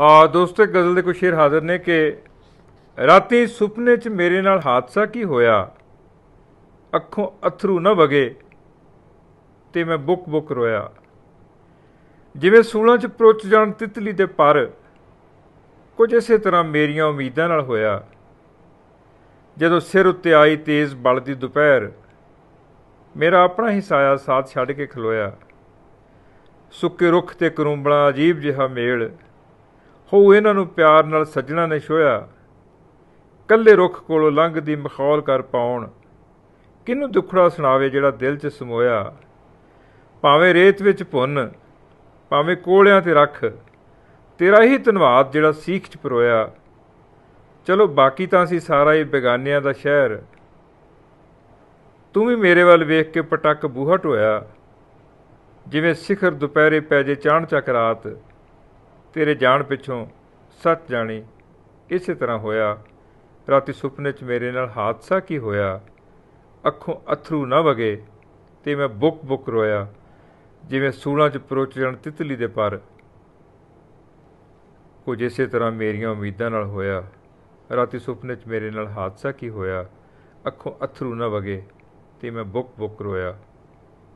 ਆ ਦੋਸਤੋ ਗਜ਼ਲ ਦੇ ਕੁਝ ਸ਼ੇਰ ਹਾਜ਼ਰ ਨੇ ਕਿ ਰਾਤੀ ਸੁਪਨੇ 'ਚ ਮੇਰੇ ਨਾਲ ਹਾਦਸਾ ਕੀ ਹੋਇਆ ਅੱਖੋਂ ਅਥਰੂ ਨਾ ਵਗੇ ਤੇ ਮੈਂ ਬੁੱਕ ਬੁੱਕ ਰੋਇਆ ਜਿਵੇਂ ਸੂਲਾਂ 'ਚ ਪ੍ਰੋਚ ਜਾਣ ਤਿਤਲੀ ਦੇ ਪਰ ਕੁਝ ਇਸੇ ਤਰ੍ਹਾਂ ਮੇਰੀਆਂ ਉਮੀਦਾਂ ਨਾਲ ਹੋਇਆ ਜਦੋਂ ਸਿਰ ਉੱਤੇ ਆਈ ਤੇਜ਼ ਬਲ ਦੀ ਦੁਪਹਿਰ ਮੇਰਾ ਆਪਣਾ ਹੀ ਸਾਇਆ ਸਾਥ ਛੱਡ ਕੇ ਖਲੋਇਆ ਸੁੱਕੇ ਰੁੱਖ ਤੇ ਕਰੂੰਬਲਾ ਅਜੀਬ ਜਿਹਾ ਮੇਲ ਹੋ ਇਹਨਾਂ ਨੂੰ ਪਿਆਰ ਨਾਲ ਸੱਜਣਾ ਨੇ ਛੋਇਆ ਕੱਲੇ ਰੁੱਖ ਕੋਲੋਂ ਲੰਘਦੀ ਮਖੌਲ ਕਰ ਪਾਉਣ ਕਿੰਨੂੰ ਦੁਖੜਾ ਸੁਣਾਵੇ ਜਿਹੜਾ ਦਿਲ 'ਚ ਸਮੋਇਆ ਭਾਵੇਂ ਰੇਤ ਵਿੱਚ ਭੁੰਨ ਭਾਵੇਂ ਕੋਲਿਆਂ ਤੇ ਰੱਖ ਤੇਰਾ ਹੀ ਧੰਵਾਦ ਜਿਹੜਾ ਸੀਖ 'ਚ ਪਰੋਇਆ ਚਲੋ ਬਾਕੀ ਤਾਂ ਸੀ ਸਾਰਾ ਹੀ ਬੇਗਾਨਿਆਂ ਦਾ ਸ਼ਹਿਰ ਤੂੰ ਵੀ ਮੇਰੇ ਵੱਲ ਵੇਖ ਕੇ ਪਟਕ ਬੂਹਟ ਹੋਇਆ ਜਿਵੇਂ ਸਿਖਰ ਦੁਪਹਿਰੇ ਪੈ ਜੇ ਚਾਣ ਰਾਤ ਤੇਰੇ ਜਾਣ ਪਿੱਛੋਂ ਸੱਚ ਜਾਣੀ ਇਸੇ ਤਰ੍ਹਾਂ ਹੋਇਆ ਰਾਤੀ ਸੁਪਨੇ 'ਚ ਮੇਰੇ ਨਾਲ ਹਾਦਸਾ ਕੀ ਹੋਇਆ ਅੱਖੋਂ ਅਥਰੂ ਨਾ ਵਗੇ ਤੇ ਮੈਂ ਬੁੱਕ ਬੁੱਕ ਰੋਇਆ ਜਿਵੇਂ ਸੂਲਾਂ 'ਚ ਪਰੋਚਣ ਤਿਤਲੀ ਦੇ ਪਰ ਕੁਝ ਇਸੇ ਤਰ੍ਹਾਂ ਮੇਰੀਆਂ ਉਮੀਦਾਂ ਨਾਲ ਹੋਇਆ ਰਾਤੀ ਸੁਪਨੇ 'ਚ ਮੇਰੇ ਨਾਲ ਹਾਦਸਾ ਕੀ ਹੋਇਆ ਅੱਖੋਂ ਅਥਰੂ ਨਾ ਵਗੇ ਤੇ ਮੈਂ ਬੁੱਕ ਬੁੱਕ ਰੋਇਆ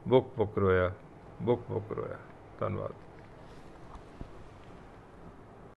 ਬੁੱਕ ਬੁੱਕ ਰੋਇਆ ਬੁੱਕ ਬੁੱਕ ਰੋਇਆ ਧੰਨਵਾਦ